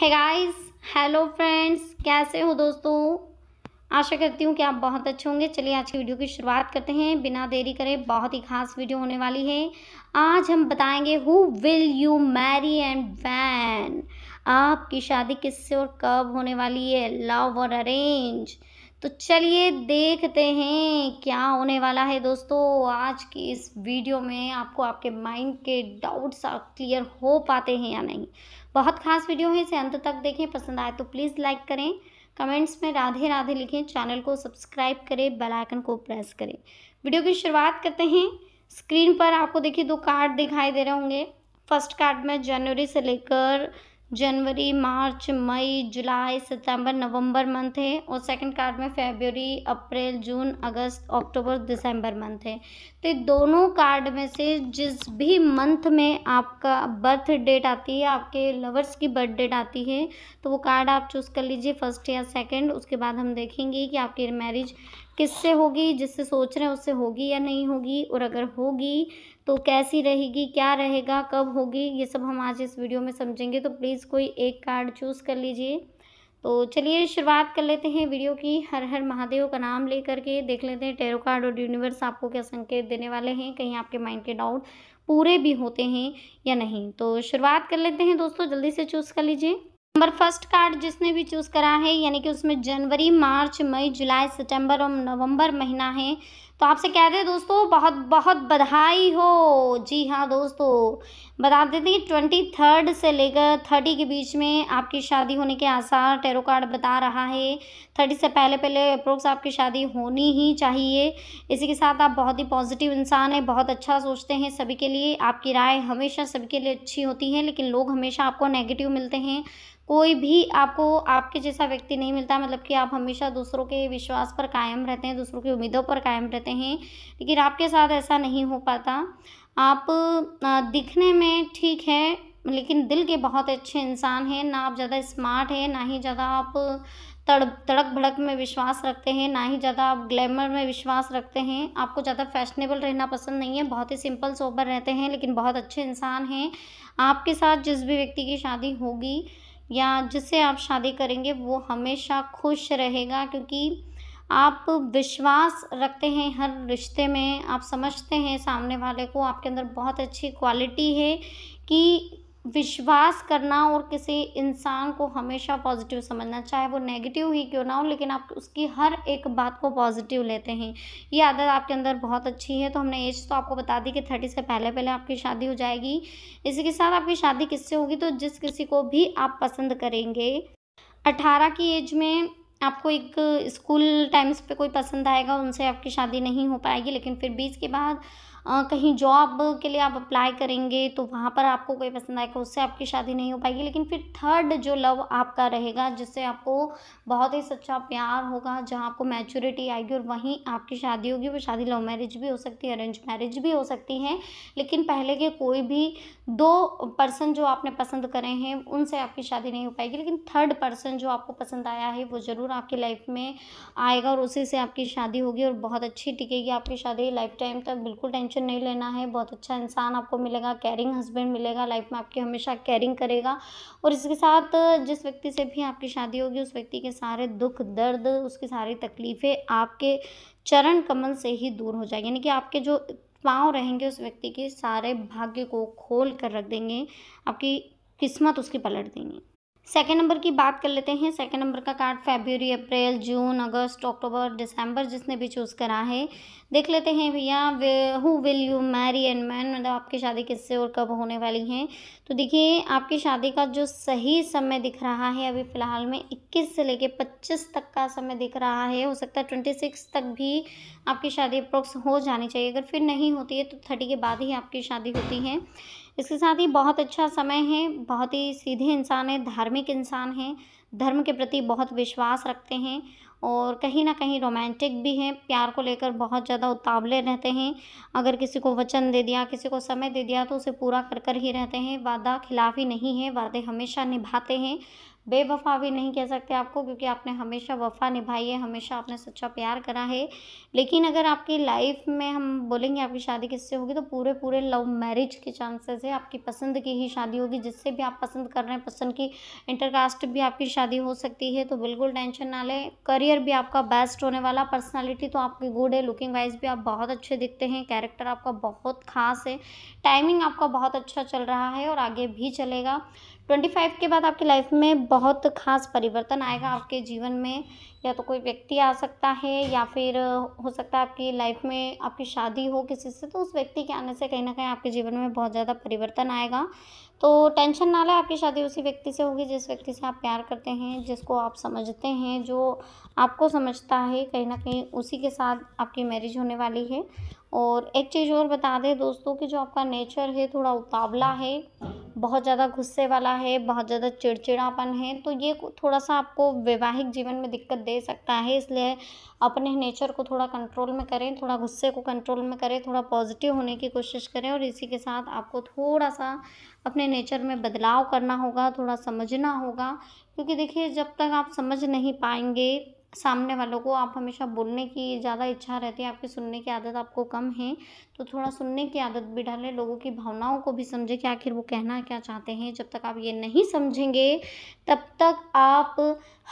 है guys hello friends कैसे हो दोस्तों आशा करती हूँ कि आप बहुत अच्छे होंगे चलिए आज की वीडियो की शुरुआत करते हैं बिना देरी करे बहुत ही खास वीडियो होने वाली है आज हम बताएंगे who will you marry and when आपकी शादी किससे और कब होने वाली है लव और अरेंज तो चलिए देखते हैं क्या होने वाला है दोस्तों आज की इस वीडियो में आपको आपके माइंड के डाउट्स क्लियर हो पाते हैं या नहीं बहुत खास वीडियो है इसे अंत तक देखें पसंद आए तो प्लीज़ लाइक करें कमेंट्स में राधे राधे लिखें चैनल को सब्सक्राइब करें बेल आइकन को प्रेस करें वीडियो की शुरुआत करते हैं स्क्रीन पर आपको देखिए दो कार्ड दिखाई दे रहे होंगे फर्स्ट कार्ड में जनवरी से लेकर जनवरी मार्च मई जुलाई सितंबर नवंबर मंथ है और सेकंड कार्ड में फेबररी अप्रैल जून अगस्त अक्टूबर दिसंबर मंथ है तो दोनों कार्ड में से जिस भी मंथ में आपका बर्थ डेट आती है आपके लवर्स की बर्थ डेट आती है तो वो कार्ड आप चूज़ कर लीजिए फर्स्ट या सेकंड उसके बाद हम देखेंगे कि आपकी मैरिज किससे होगी जिससे सोच रहे हैं उससे होगी या नहीं होगी और अगर होगी तो कैसी रहेगी क्या रहेगा कब होगी ये सब हम आज इस वीडियो में समझेंगे तो प्लीज़ कोई एक कार्ड चूज़ कर लीजिए तो चलिए शुरुआत कर लेते हैं वीडियो की हर हर महादेव का नाम लेकर के देख लेते हैं टेरो कार्ड और यूनिवर्स आपको क्या संकेत देने वाले हैं कहीं आपके माइंड के डाउट पूरे भी होते हैं या नहीं तो शुरुआत कर लेते हैं दोस्तों जल्दी से चूज़ कर लीजिए नंबर फर्स्ट कार्ड जिसने भी चूज़ करा है यानी कि उसमें जनवरी मार्च मई जुलाई सितंबर और नवंबर महीना है तो आपसे कह हैं दोस्तों बहुत बहुत बधाई हो जी हाँ दोस्तों बता देते हैं कि ट्वेंटी थर्ड से लेकर थर्टी के बीच में आपकी शादी होने के आसार टेरो कार्ड बता रहा है थर्टी से पहले पहले अप्रोक्स आपकी शादी होनी ही चाहिए इसी के साथ आप बहुत ही पॉजिटिव इंसान हैं बहुत अच्छा सोचते हैं सभी के लिए आपकी राय हमेशा सभी के लिए अच्छी होती है लेकिन लोग हमेशा आपको नेगेटिव मिलते हैं कोई भी आपको आपके जैसा व्यक्ति नहीं मिलता मतलब कि आप हमेशा दूसरों के विश्वास पर कायम रहते हैं दूसरों की उम्मीदों पर कायम रहते हैं रहते हैं लेकिन आपके साथ ऐसा नहीं हो पाता आप दिखने में ठीक है लेकिन दिल के बहुत अच्छे इंसान हैं ना आप ज़्यादा स्मार्ट हैं ना ही ज़्यादा आप तड़ तड़क भड़क में विश्वास रखते हैं ना ही ज़्यादा आप ग्लैमर में विश्वास रखते हैं आपको ज़्यादा फैशनेबल रहना पसंद नहीं है बहुत ही सिंपल सोबर रहते हैं लेकिन बहुत अच्छे इंसान हैं आपके साथ जिस भी व्यक्ति की शादी होगी या जिससे आप शादी करेंगे वो हमेशा खुश रहेगा क्योंकि आप विश्वास रखते हैं हर रिश्ते में आप समझते हैं सामने वाले को आपके अंदर बहुत अच्छी क्वालिटी है कि विश्वास करना और किसी इंसान को हमेशा पॉजिटिव समझना चाहे वो नेगेटिव ही क्यों ना हो लेकिन आप उसकी हर एक बात को पॉजिटिव लेते हैं ये आदत आपके अंदर बहुत अच्छी है तो हमने एज तो आपको बता दी कि थर्टी से पहले पहले आपकी शादी हो जाएगी इसी के साथ आपकी शादी किससे होगी तो जिस किसी को भी आप पसंद करेंगे अठारह की एज में आपको एक स्कूल टाइम्स पे कोई पसंद आएगा उनसे आपकी शादी नहीं हो पाएगी लेकिन फिर बीच के बाद कहीं जॉब के लिए आप अप्लाई करेंगे तो वहाँ पर आपको कोई पसंद आएगा उससे आपकी शादी नहीं हो पाएगी लेकिन फिर थर्ड जो लव आपका रहेगा जिससे आपको बहुत ही सच्चा प्यार होगा जहाँ आपको मैच्योरिटी आएगी और वहीं आपकी शादी होगी वो शादी लव मैरिज भी हो सकती है अरेंज मैरिज भी हो सकती है लेकिन पहले के कोई भी दो पर्सन जो आपने पसंद करे हैं उनसे आपकी शादी नहीं हो पाएगी लेकिन थर्ड पर्सन जो आपको पसंद आया है वो ज़रूर आपकी लाइफ में आएगा और उसी से आपकी शादी होगी और बहुत अच्छी टिकेगी आपकी शादी लाइफ टाइम तक बिल्कुल टेंशन टेंशन नहीं लेना है बहुत अच्छा इंसान आपको मिलेगा केयरिंग हस्बैंड मिलेगा लाइफ में आपकी हमेशा केयरिंग करेगा और इसके साथ जिस व्यक्ति से भी आपकी शादी होगी उस व्यक्ति के सारे दुख दर्द उसकी सारी तकलीफ़ें आपके चरण कमल से ही दूर हो जाएगी यानी कि आपके जो पाँव रहेंगे उस व्यक्ति के सारे भाग्य को खोल कर रख देंगे आपकी किस्मत उसकी पलट देंगे सेकेंड नंबर की बात कर लेते हैं सेकेंड नंबर का कार्ड फेब्रवरी अप्रैल जून अगस्त अक्टूबर दिसंबर जिसने भी चूज़ करा है देख लेते हैं भैया who will you marry and when मतलब आपकी शादी किससे और कब होने वाली है तो देखिए आपकी शादी का जो सही समय दिख रहा है अभी फ़िलहाल में इक्कीस से लेके पच्चीस तक का समय दिख रहा है हो सकता है ट्वेंटी सिक्स तक भी आपकी शादी अप्रोक्स हो जानी चाहिए अगर फिर नहीं होती है तो थर्टी के बाद ही आपकी शादी होती है इसके साथ ही बहुत अच्छा समय है बहुत ही सीधे इंसान है धार्मिक इंसान है धर्म के प्रति बहुत विश्वास रखते हैं और कहीं ना कहीं रोमांटिक भी हैं प्यार को लेकर बहुत ज़्यादा उतावले रहते हैं अगर किसी को वचन दे दिया किसी को समय दे दिया तो उसे पूरा कर कर ही रहते हैं वादा खिलाफी नहीं है वादे हमेशा निभाते हैं बेवफा भी नहीं कह सकते आपको क्योंकि आपने हमेशा वफा निभाई है हमेशा आपने सच्चा प्यार करा है लेकिन अगर आपकी लाइफ में हम बोलेंगे आपकी शादी किससे होगी तो पूरे पूरे लव मैरिज के चांसेस है आपकी पसंद की ही शादी होगी जिससे भी आप पसंद कर रहे हैं पसंद की इंटरकास्ट भी आपकी शादी हो सकती है तो बिल्कुल टेंशन ना लें करियर भी आपका बेस्ट होने वाला पर्सनैलिटी तो आपकी गुड है लुकिंग वाइज भी आप बहुत अच्छे दिखते हैं कैरेक्टर आपका बहुत खास है टाइमिंग आपका बहुत अच्छा चल रहा है और आगे भी चलेगा ट्वेंटी फाइव के बाद आपकी लाइफ में बहुत खास परिवर्तन आएगा आपके जीवन में या तो कोई व्यक्ति आ सकता है या फिर हो सकता है आपकी लाइफ में आपकी शादी हो किसी से तो उस व्यक्ति के आने से कहीं ना कहीं आपके जीवन में बहुत ज़्यादा परिवर्तन आएगा तो टेंशन ना लें आपकी शादी उसी व्यक्ति से होगी जिस व्यक्ति से आप प्यार करते हैं जिसको आप समझते हैं जो आपको समझता है कहीं ना कहीं उसी के साथ आपकी मैरिज होने वाली है और एक चीज़ और बता दें दोस्तों कि जो आपका नेचर है थोड़ा उतावला है बहुत ज़्यादा गुस्से वाला है बहुत ज़्यादा चिड़चिड़ापन है तो ये थोड़ा सा आपको वैवाहिक जीवन में दिक्कत दे सकता है इसलिए अपने नेचर को थोड़ा कंट्रोल में करें थोड़ा गुस्से को कंट्रोल में करें थोड़ा पॉजिटिव होने की कोशिश करें और इसी के साथ आपको थोड़ा सा अपने नेचर में बदलाव करना होगा थोड़ा समझना होगा क्योंकि देखिए जब तक आप समझ नहीं पाएंगे सामने वालों को आप हमेशा बोलने की ज़्यादा इच्छा रहती है आपकी सुनने की आदत आपको कम है तो थोड़ा सुनने की आदत भी डालें लोगों की भावनाओं को भी समझें कि आखिर वो कहना क्या चाहते हैं जब तक आप ये नहीं समझेंगे तब तक आप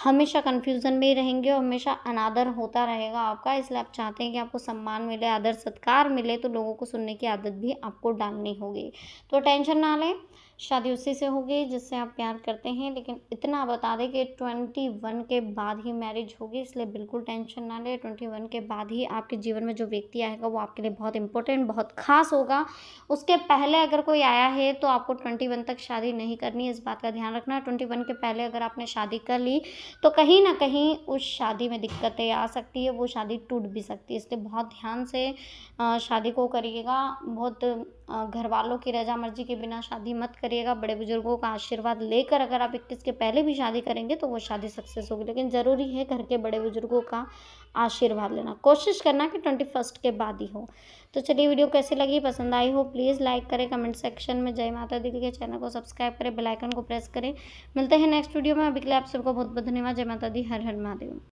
हमेशा कन्फ्यूज़न में ही रहेंगे और हमेशा अनादर होता रहेगा आपका इसलिए आप चाहते हैं कि आपको सम्मान मिले आदर सत्कार मिले तो लोगों को सुनने की आदत भी आपको डालनी होगी तो टेंशन ना लें शादी उसी से होगी जिससे आप प्यार करते हैं लेकिन इतना बता दें कि ट्वेंटी वन के बाद ही मैरिज होगी इसलिए बिल्कुल टेंशन ना लें ट्वेंटी वन के बाद ही आपके जीवन में जो व्यक्ति आएगा वो आपके लिए बहुत इंपॉर्टेंट बहुत ख़ास होगा उसके पहले अगर कोई आया है तो आपको ट्वेंटी वन तक शादी नहीं करनी इस बात का ध्यान रखना ट्वेंटी वन के पहले अगर आपने शादी कर ली तो कहीं ना कहीं उस शादी में दिक्कतें आ सकती है वो शादी टूट भी सकती है इसलिए बहुत ध्यान से शादी को करिएगा बहुत घर वालों की रजामर्जी के बिना शादी मत करिएगा बड़े बुजुर्गों का आशीर्वाद लेकर अगर आप इक्कीस के पहले भी शादी करेंगे तो वो शादी सक्सेस होगी लेकिन ज़रूरी है घर के बड़े बुजुर्गों का आशीर्वाद लेना कोशिश करना कि ट्वेंटी फर्स्ट के बाद ही हो तो चलिए वीडियो कैसी लगी पसंद आई हो प्लीज़ लाइक करें कमेंट सेक्शन में जय माता दी के चैनल को सब्सक्राइब करें बेलाइकन को प्रेस करें मिलते हैं नेक्स्ट वीडियो में अभी के लिए आप सबको बहुत बहुत धन्यवाद जय माता दी हर हर महादेव